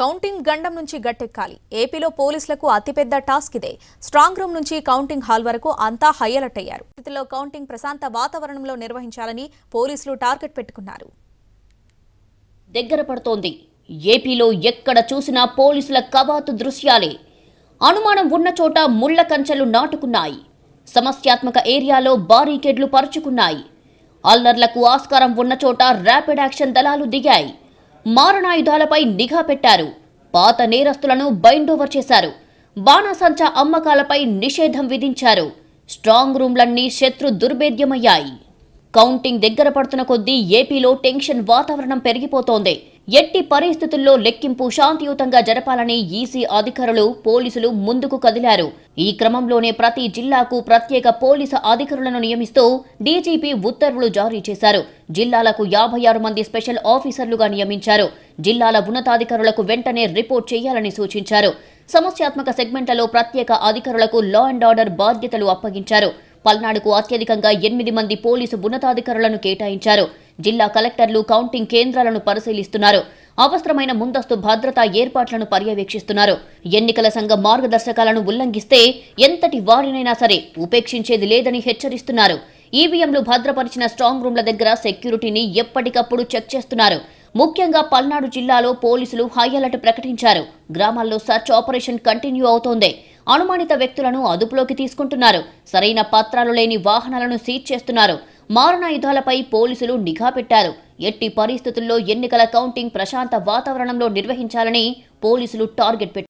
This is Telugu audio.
కౌంటింగ్ గండం నుంచి గట్టెక్కాలి ఏపీలో పోలీసులకు అతిపెద్ద టాస్క్ ఇదే స్ట్రాంగ్ రూమ్ నుంచి కౌంటింగ్ హాల్ వరకు అంతా హై అలర్ట్ అయ్యారు స్థితిలో కౌంటింగ్ ప్రశాంత వాతావరణంలో నిర్వహించాలని పోలీసులు టార్గెట్ పెట్టుకున్నారు దగ్గర పడుతోంది ఏపీలో ఎక్కడ చూసినా పోలీసుల కవాతు దృశ్యాలే అనుమానం ఉన్న చోట ముళ్ల కంచెలు నాటుకున్నాయి సమస్యాత్మక ఏరియాలో బారీకేడ్లు పరుచుకున్నాయి అల్లర్లకు ఆస్కారం ఉన్న చోట ర్యాపిడ్ యాక్షన్ దళాలు దిగాయి మారణాయుధాలపై నిఘా పెట్టారు పాత నేరస్తులను బైండోవర్ చేశారు బాణాసంచ అమ్మకాలపై నిషేధం విధించారు స్ట్రాంగ్ రూమ్లన్నీ శత్రు దుర్భేద్యమయ్యాయి కౌంటింగ్ దగ్గర పడుతున్న కొద్దీ ఏపీలో టెన్షన్ వాతావరణం పెరిగిపోతోంది ఎట్టి పరిస్థితుల్లో లెక్కింపు శాంతియుతంగా జరపాలని ఈసీ అధికారులు పోలీసులు ముందుకు కదిలారు ఈ క్రమంలోనే ప్రతి జిల్లాకు ప్రత్యేక పోలీసు అధికారులను నియమిస్తూ డీజీపీ ఉత్తర్వులు జారీ చేశారు జిల్లాలకు యాభై ఆరు మంది స్పెషల్ ఆఫీసర్లుగా నియమించారు జిల్లాల ఉన్నతాధికారులకు వెంటనే రిపోర్ట్ చేయాలని సూచించారు సమస్యాత్మక సెగ్మెంట్లలో ప్రత్యేక అధికారులకు లా అండ్ ఆర్డర్ బాధ్యతలు అప్పగించారు పల్నాడుకు అత్యధికంగా ఎనిమిది మంది పోలీసు ఉన్నతాధికారులను కేటాయించారు జిల్లా కలెక్టర్లు కౌంటింగ్ కేంద్రాలను పరిశీలిస్తున్నారు అవసరమైన ముందస్తు భద్రతా ఏర్పాట్లను పర్యవేక్షిస్తున్నారు ఎన్నికల సంఘ మార్గదర్శకాలను ఉల్లంఘిస్తే ఎంతటి వారినైనా సరే ఉపేక్షించేది లేదని హెచ్చరిస్తున్నారు ఈవీఎంలు భద్రపరిచిన స్ట్రాంగ్ రూమ్ల దగ్గర సెక్యూరిటీని ఎప్పటికప్పుడు చెక్ చేస్తున్నారు ముఖ్యంగా పల్నాడు జిల్లాలో పోలీసులు హై అలర్ట్ ప్రకటించారు గ్రామాల్లో సర్చ్ ఆపరేషన్ కంటిన్యూ అవుతోంది అనుమానిత వ్యక్తులను అదుపులోకి తీసుకుంటున్నారు సరైన పత్రాలు లేని వాహనాలను సీజ్ చేస్తున్నారు మారణాయుధాలపై పోలీసులు నిఘా పెట్టారు ఎట్టి పరిస్థితుల్లో ఎన్నికల కౌంటింగ్ ప్రశాంత వాతావరణంలో నిర్వహించాలని పోలీసులు టార్గెట్ పెట్టారు